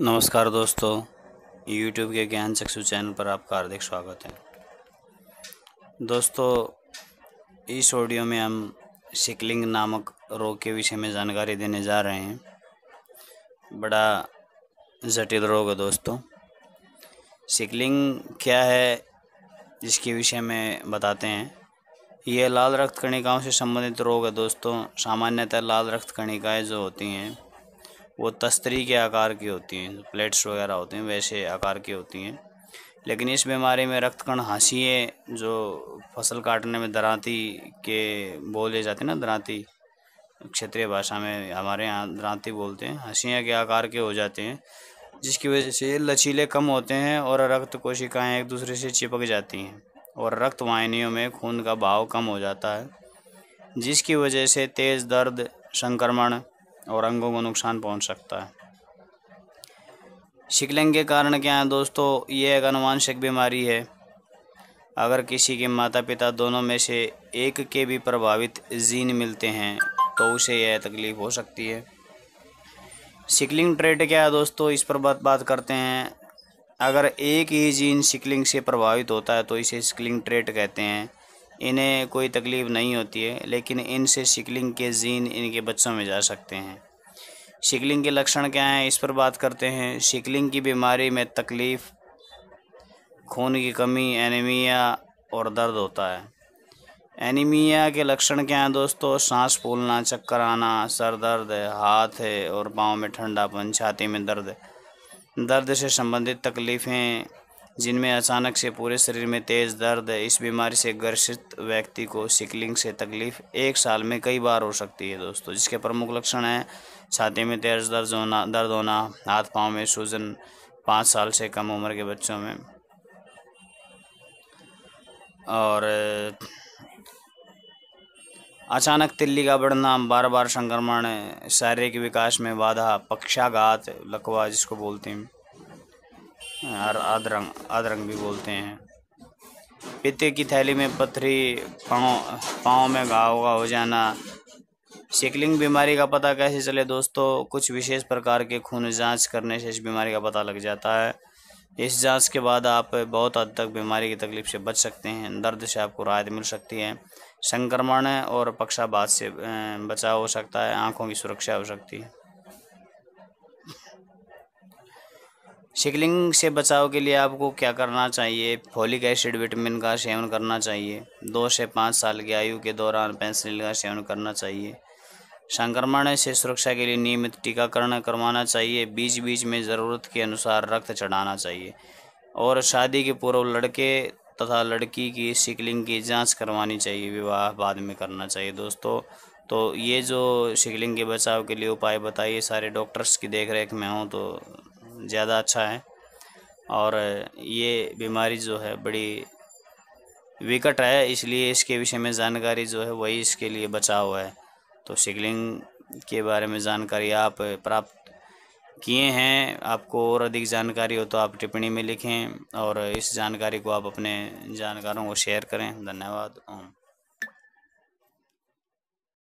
नमस्कार दोस्तों YouTube के ज्ञान चक्षु चैनल पर आपका हार्दिक स्वागत है दोस्तों इस ऑडियो में हम सिकलिंग नामक रोग के विषय में जानकारी देने जा रहे हैं बड़ा जटिल रोग है दोस्तों सिकलिंग क्या है जिसके विषय में बताते हैं यह लाल रक्त कणिकाओं से संबंधित रोग है दोस्तों सामान्यतः लाल रक्त कणिकाएँ जो होती हैं वो तस्तरी के आकार की होती हैं प्लेट्स वगैरह होते हैं वैसे आकार की होती हैं लेकिन इस बीमारी में रक्तकण हाशिए जो फसल काटने में दराती के बोले जाते हैं ना दराती क्षेत्रीय भाषा में हमारे यहाँ दराती बोलते हैं हंसियाँ के आकार के हो जाते हैं जिसकी वजह से लचीले कम होते हैं और रक्त कोशिकाएँ एक दूसरे से चिपक जाती हैं और रक्त वाहिनियों में खून का भाव कम हो जाता है जिसकी वजह से तेज़ दर्द संक्रमण और अंगों को नुकसान पहुंच सकता है शिकलिंग के कारण क्या है दोस्तों ये एक अनुवांशिक बीमारी है अगर किसी के माता पिता दोनों में से एक के भी प्रभावित जीन मिलते हैं तो उसे यह तकलीफ हो सकती है सिकलिंग ट्रेड क्या है दोस्तों इस पर बात बात करते हैं अगर एक ही जीन सिकलिंग से प्रभावित होता है तो इसे सिकलिंग ट्रेड कहते हैं इन्हें कोई तकलीफ़ नहीं होती है लेकिन इनसे शिकलिंग के जीन इनके बच्चों में जा सकते हैं शिकलिंग के लक्षण क्या हैं इस पर बात करते हैं शिकलिंग की बीमारी में तकलीफ़ खून की कमी एनीमिया और दर्द होता है एनीमिया के लक्षण क्या हैं दोस्तों सांस फूलना चक्कर आना सर दर्द हाथ है और पाँव में ठंडापन छाती में दर्द दर्द से संबंधित तकलीफ़ें जिनमें अचानक से पूरे शरीर में तेज़ दर्द इस बीमारी से ग्रसित व्यक्ति को सिकलिंग से तकलीफ एक साल में कई बार हो सकती है दोस्तों जिसके प्रमुख लक्षण हैं छाती में तेज दर्द होना दर्द होना हाथ पाँव में सूजन पाँच साल से कम उम्र के बच्चों में और अचानक तिल्ली का बढ़ना बार बार संक्रमण शारीरिक विकास में बाधा पक्षाघात लकवा जिसको बोलते हैं और अदरंग अदरंग भी बोलते हैं पीते की थैली में पथरी पाँव पाँव में घाव का हो जाना सिकलिंग बीमारी का पता कैसे चले दोस्तों कुछ विशेष प्रकार के खून जांच करने से इस बीमारी का पता लग जाता है इस जांच के बाद आप बहुत हद तक बीमारी की तकलीफ से बच सकते हैं दर्द से आपको राहत मिल सकती है संक्रमण और पक्षाघात से बचाव हो सकता है आँखों की सुरक्षा हो सकती है शिकलिंग से बचाव के लिए आपको क्या करना चाहिए फोलिक एसिड विटामिन का सेवन करना चाहिए दो से पाँच साल की आयु के दौरान पेंसिल का सेवन करना चाहिए संक्रमण से सुरक्षा के लिए नियमित टीकाकरण करवाना चाहिए बीच बीच में ज़रूरत के अनुसार रक्त चढ़ाना चाहिए और शादी के पूर्व लड़के तथा लड़की की शिकलिंग की जांच करवानी चाहिए विवाह बाद में करना चाहिए दोस्तों तो ये जो शिकलिंग के बचाव के लिए उपाय बताइए सारे डॉक्टर्स की देख रेख में हों तो ज़्यादा अच्छा है और ये बीमारी जो है बड़ी विकट है इसलिए इसके विषय में जानकारी जो है वही इसके लिए बचा हुआ है तो सिगलिंग के बारे में जानकारी आप प्राप्त किए हैं आपको और अधिक जानकारी हो तो आप टिप्पणी में लिखें और इस जानकारी को आप अपने जानकारों को शेयर करें धन्यवाद ओम